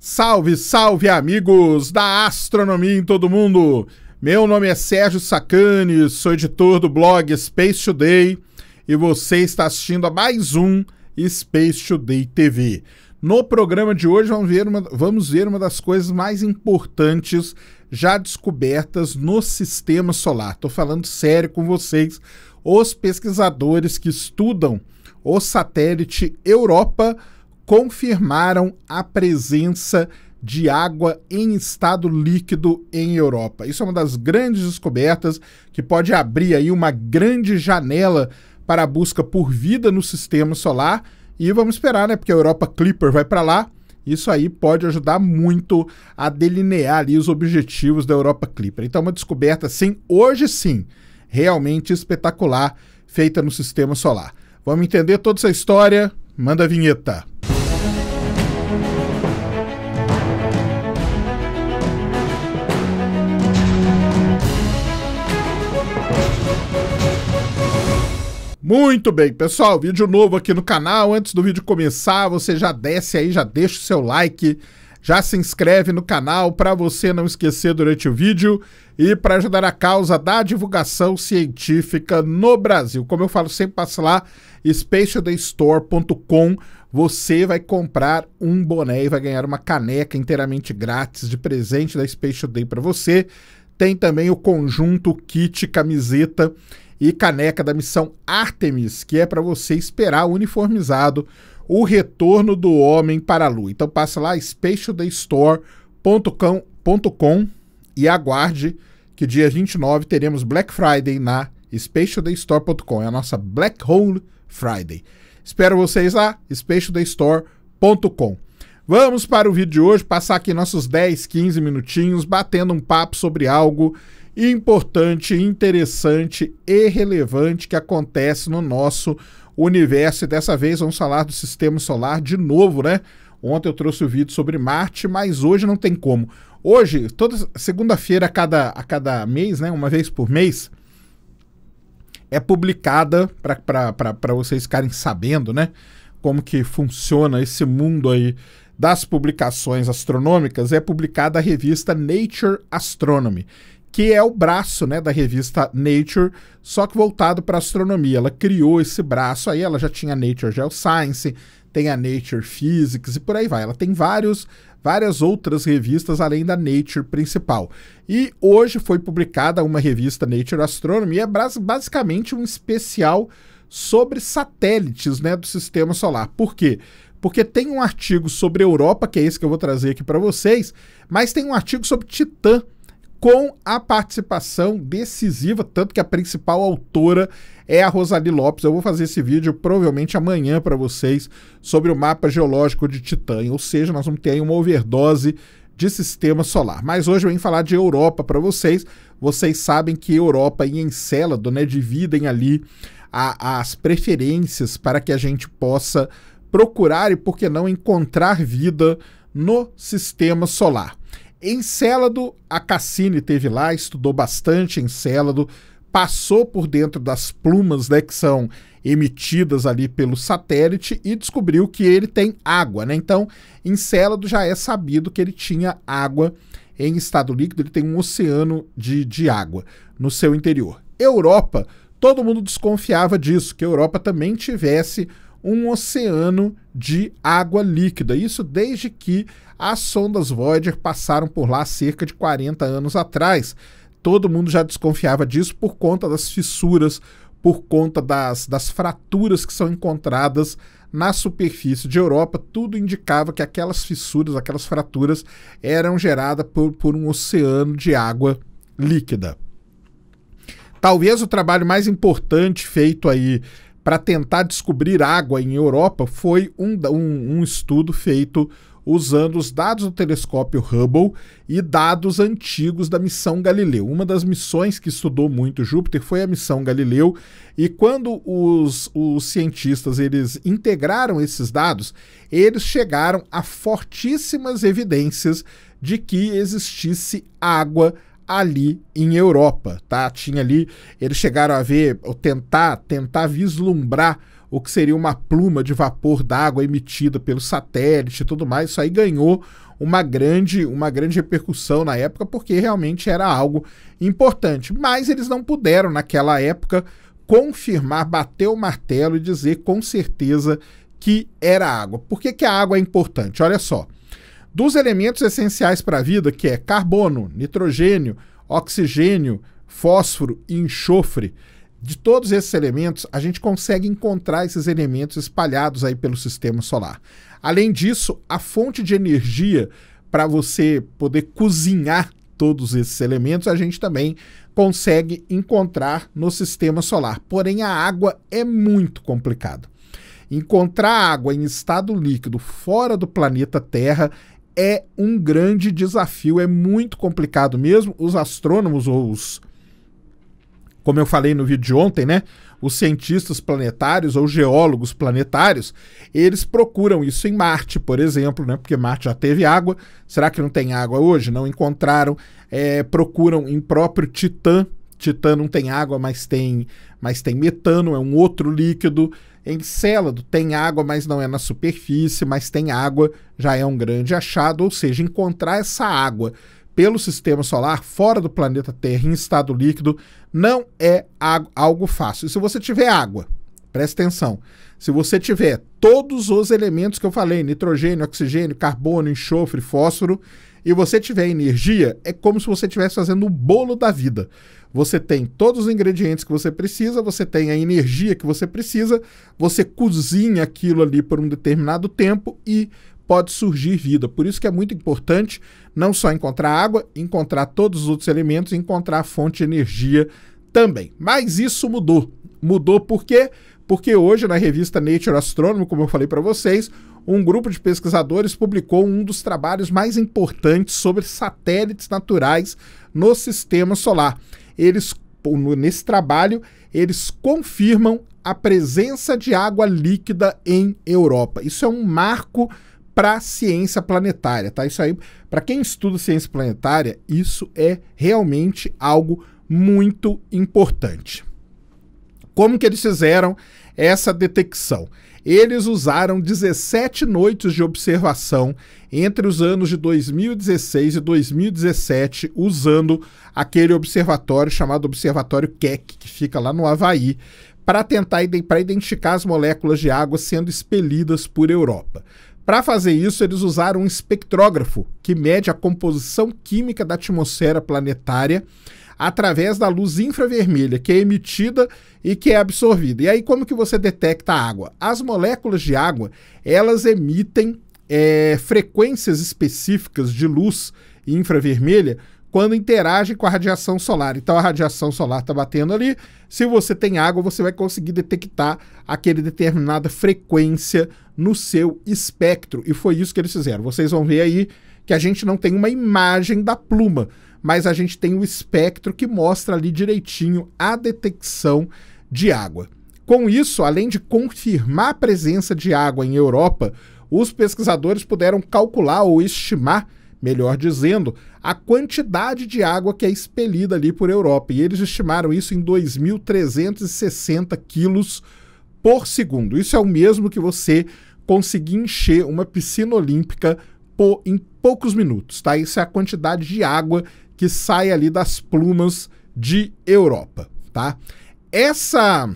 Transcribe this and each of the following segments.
Salve, salve amigos da astronomia em todo mundo. Meu nome é Sérgio Sacani, sou editor do blog Space Today e você está assistindo a mais um Space Today TV. No programa de hoje vamos ver uma, vamos ver uma das coisas mais importantes já descobertas no sistema solar. Estou falando sério com vocês, os pesquisadores que estudam o satélite Europa confirmaram a presença de água em estado líquido em Europa. Isso é uma das grandes descobertas que pode abrir aí uma grande janela para a busca por vida no sistema solar. E vamos esperar, né? Porque a Europa Clipper vai para lá. Isso aí pode ajudar muito a delinear ali os objetivos da Europa Clipper. Então, uma descoberta, sim, hoje sim, realmente espetacular, feita no sistema solar. Vamos entender toda essa história? Manda a vinheta. Muito bem, pessoal, vídeo novo aqui no canal. Antes do vídeo começar, você já desce aí, já deixa o seu like, já se inscreve no canal para você não esquecer durante o vídeo e para ajudar a causa da divulgação científica no Brasil. Como eu falo sempre, passa lá specialdaystore.com. Você vai comprar um boné e vai ganhar uma caneca inteiramente grátis de presente da Special Day para você. Tem também o conjunto kit camiseta e caneca da missão Artemis, que é para você esperar uniformizado o retorno do homem para a lua. Então passa lá specialdaystore.com e aguarde que dia 29 teremos Black Friday na specialdaystore.com, é a nossa Black Hole Friday. Espero vocês lá, specialdaystore.com. Vamos para o vídeo de hoje, passar aqui nossos 10, 15 minutinhos batendo um papo sobre algo importante, interessante e relevante que acontece no nosso universo. E dessa vez vamos falar do sistema solar de novo, né? Ontem eu trouxe o um vídeo sobre Marte, mas hoje não tem como. Hoje, toda segunda-feira a cada, a cada mês, né? Uma vez por mês, é publicada para vocês ficarem sabendo, né? Como que funciona esse mundo aí das publicações astronômicas é publicada a revista Nature Astronomy, que é o braço né, da revista Nature, só que voltado para astronomia. Ela criou esse braço, aí ela já tinha Nature Geoscience, tem a Nature Physics e por aí vai. Ela tem vários, várias outras revistas além da Nature principal. E hoje foi publicada uma revista Nature Astronomy, é basicamente um especial sobre satélites né, do sistema solar. Por quê? Porque porque tem um artigo sobre Europa, que é esse que eu vou trazer aqui para vocês, mas tem um artigo sobre Titã com a participação decisiva, tanto que a principal autora é a Rosalie Lopes. Eu vou fazer esse vídeo provavelmente amanhã para vocês sobre o mapa geológico de Titã, ou seja, nós vamos ter aí uma overdose de sistema solar. Mas hoje eu vim falar de Europa para vocês. Vocês sabem que Europa e Encélado né, dividem ali a, as preferências para que a gente possa procurar e, por que não, encontrar vida no sistema solar. Encélado, a Cassini teve lá, estudou bastante Encélado, passou por dentro das plumas né, que são emitidas ali pelo satélite e descobriu que ele tem água. Né? Então, Encélado já é sabido que ele tinha água em estado líquido, ele tem um oceano de, de água no seu interior. Europa, todo mundo desconfiava disso, que a Europa também tivesse um oceano de água líquida. Isso desde que as sondas Voyager passaram por lá cerca de 40 anos atrás. Todo mundo já desconfiava disso por conta das fissuras, por conta das, das fraturas que são encontradas na superfície de Europa, tudo indicava que aquelas fissuras, aquelas fraturas eram geradas por, por um oceano de água líquida. Talvez o trabalho mais importante feito aí para tentar descobrir água em Europa foi um, um, um estudo feito usando os dados do telescópio Hubble e dados antigos da missão Galileu. Uma das missões que estudou muito Júpiter foi a missão Galileu, e quando os, os cientistas eles integraram esses dados, eles chegaram a fortíssimas evidências de que existisse água ali em Europa, tá? Tinha ali, eles chegaram a ver ou tentar, tentar vislumbrar o que seria uma pluma de vapor d'água emitida pelo satélite e tudo mais. Isso aí ganhou uma grande, uma grande repercussão na época porque realmente era algo importante, mas eles não puderam naquela época confirmar, bater o martelo e dizer com certeza que era água. Por que, que a água é importante? Olha só dos elementos essenciais para a vida, que é carbono, nitrogênio, oxigênio, fósforo e enxofre, de todos esses elementos, a gente consegue encontrar esses elementos espalhados aí pelo sistema solar. Além disso, a fonte de energia para você poder cozinhar todos esses elementos, a gente também consegue encontrar no sistema solar. Porém, a água é muito complicado. Encontrar água em estado líquido fora do planeta Terra é um grande desafio, é muito complicado mesmo. Os astrônomos ou os como eu falei no vídeo de ontem, né? Os cientistas planetários ou geólogos planetários, eles procuram isso em Marte, por exemplo, né? Porque Marte já teve água. Será que não tem água hoje? Não encontraram. É, procuram em próprio Titã. Titã não tem água, mas tem, mas tem metano, é um outro líquido. Encélado tem água, mas não é na superfície, mas tem água, já é um grande achado, ou seja, encontrar essa água pelo sistema solar, fora do planeta Terra, em estado líquido, não é algo fácil. E se você tiver água, preste atenção, se você tiver todos os elementos que eu falei, nitrogênio, oxigênio, carbono, enxofre, fósforo, e você tiver energia, é como se você estivesse fazendo o bolo da vida. Você tem todos os ingredientes que você precisa, você tem a energia que você precisa, você cozinha aquilo ali por um determinado tempo e pode surgir vida. Por isso que é muito importante não só encontrar água, encontrar todos os outros elementos, encontrar a fonte de energia também. Mas isso mudou. Mudou por quê? Porque hoje na revista Nature Astronomy, como eu falei para vocês, um grupo de pesquisadores publicou um dos trabalhos mais importantes sobre satélites naturais no sistema solar eles nesse trabalho, eles confirmam a presença de água líquida em Europa. Isso é um marco para a ciência planetária, tá? Isso aí, para quem estuda ciência planetária, isso é realmente algo muito importante. Como que eles fizeram essa detecção. Eles usaram 17 noites de observação entre os anos de 2016 e 2017, usando aquele observatório chamado Observatório Keck, que fica lá no Havaí, para tentar para identificar as moléculas de água sendo expelidas por Europa. Para fazer isso, eles usaram um espectrógrafo que mede a composição química da atmosfera planetária através da luz infravermelha que é emitida e que é absorvida. E aí como que você detecta a água? As moléculas de água, elas emitem é, frequências específicas de luz infravermelha quando interage com a radiação solar. Então a radiação solar está batendo ali. Se você tem água, você vai conseguir detectar aquele determinada frequência no seu espectro. E foi isso que eles fizeram. Vocês vão ver aí que a gente não tem uma imagem da pluma, mas a gente tem o espectro que mostra ali direitinho a detecção de água. Com isso, além de confirmar a presença de água em Europa, os pesquisadores puderam calcular ou estimar, melhor dizendo, a quantidade de água que é expelida ali por Europa. E eles estimaram isso em 2.360 quilos por segundo. Isso é o mesmo que você conseguir encher uma piscina olímpica pô em poucos minutos, tá? Isso é a quantidade de água que sai ali das plumas de Europa, tá? Essa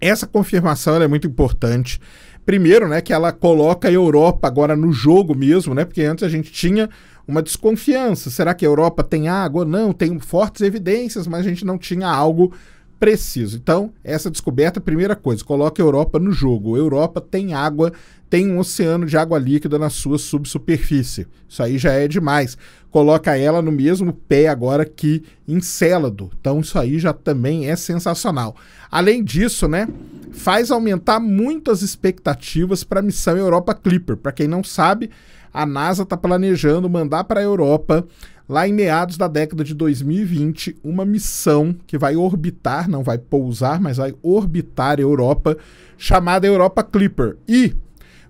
essa confirmação é muito importante. Primeiro, né, que ela coloca a Europa agora no jogo mesmo, né? Porque antes a gente tinha uma desconfiança. Será que a Europa tem água? Não, tem fortes evidências, mas a gente não tinha algo preciso. Então, essa descoberta, primeira coisa, coloca a Europa no jogo. A Europa tem água, tem um oceano de água líquida na sua subsuperfície. Isso aí já é demais. Coloca ela no mesmo pé agora que Encélado. Então, isso aí já também é sensacional. Além disso, né, faz aumentar muito as expectativas para a missão Europa Clipper. Para quem não sabe, a NASA está planejando mandar para a Europa lá em meados da década de 2020, uma missão que vai orbitar, não vai pousar, mas vai orbitar a Europa, chamada Europa Clipper. E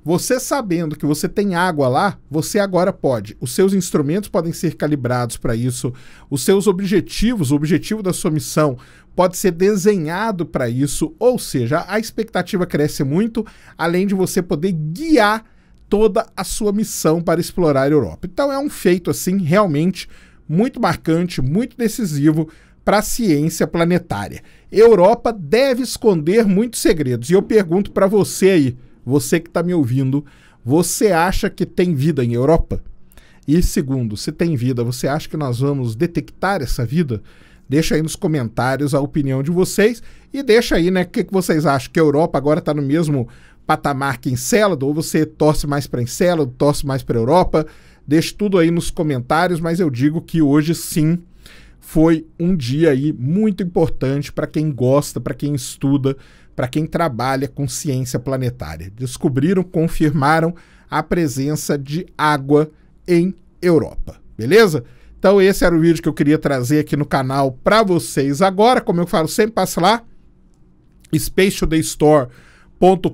você sabendo que você tem água lá, você agora pode. Os seus instrumentos podem ser calibrados para isso, os seus objetivos, o objetivo da sua missão pode ser desenhado para isso, ou seja, a expectativa cresce muito, além de você poder guiar toda a sua missão para explorar a Europa. Então é um feito assim realmente muito marcante, muito decisivo para a ciência planetária. Europa deve esconder muitos segredos. E eu pergunto para você aí, você que está me ouvindo, você acha que tem vida em Europa? E segundo, se tem vida, você acha que nós vamos detectar essa vida? Deixa aí nos comentários a opinião de vocês e deixa aí, né, o que, que vocês acham que a Europa agora está no mesmo patamar que Encélado, ou você torce mais para Encélado, torce mais para Europa. Deixe tudo aí nos comentários, mas eu digo que hoje sim foi um dia aí muito importante para quem gosta, para quem estuda, para quem trabalha com ciência planetária. Descobriram, confirmaram a presença de água em Europa, beleza? Então esse era o vídeo que eu queria trazer aqui no canal para vocês agora, como eu falo, sempre passa lá Space Today Store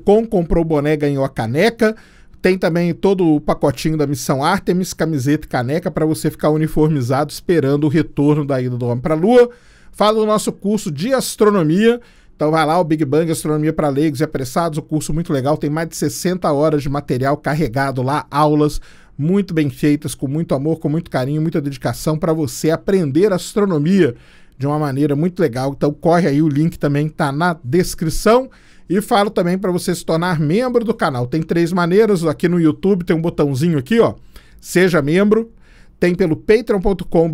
.com, comprou o boné, ganhou a caneca. Tem também todo o pacotinho da missão Artemis, camiseta e caneca para você ficar uniformizado esperando o retorno da ida do homem para a Lua. Fala do nosso curso de astronomia. Então vai lá, o Big Bang Astronomia para Leigos e Apressados, um curso muito legal, tem mais de 60 horas de material carregado lá, aulas muito bem feitas, com muito amor, com muito carinho, muita dedicação para você aprender astronomia de uma maneira muito legal. Então corre aí, o link também está na descrição. E falo também para você se tornar membro do canal. Tem três maneiras. Aqui no YouTube tem um botãozinho aqui, ó. Seja membro. Tem pelo patreon.com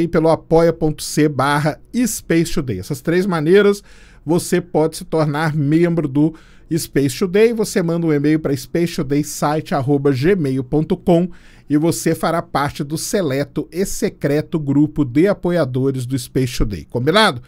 e pelo apoia.c.br barra Essas três maneiras você pode se tornar membro do Space Today. Você manda um e-mail para spacetodaysite.gmail.com e você fará parte do seleto e secreto grupo de apoiadores do Space Today. Combinado?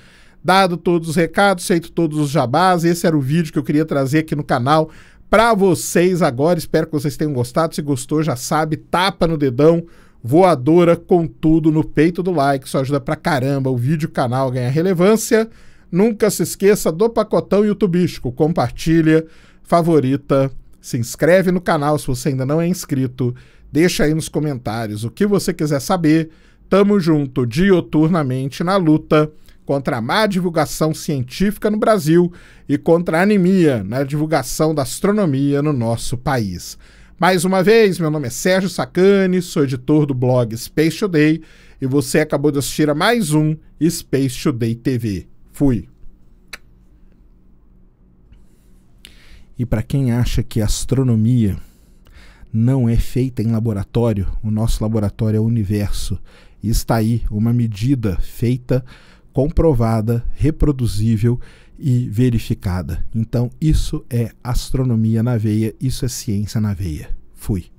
Dado todos os recados, feito todos os jabás, esse era o vídeo que eu queria trazer aqui no canal para vocês agora. Espero que vocês tenham gostado. Se gostou, já sabe, tapa no dedão, voadora com tudo no peito do like. Isso ajuda pra caramba o vídeo, canal ganha relevância. Nunca se esqueça do pacotão youtubístico. Compartilha, favorita, se inscreve no canal se você ainda não é inscrito. Deixa aí nos comentários o que você quiser saber. Tamo junto, dioturnamente na luta contra a má divulgação científica no Brasil e contra a anemia na divulgação da astronomia no nosso país. Mais uma vez, meu nome é Sérgio Sacani, sou editor do blog Space Today e você acabou de assistir a mais um Space Today TV. Fui. E para quem acha que astronomia não é feita em laboratório, o nosso laboratório é o universo. E está aí uma medida feita comprovada, reproduzível e verificada. Então, isso é astronomia na veia, isso é ciência na veia. Fui.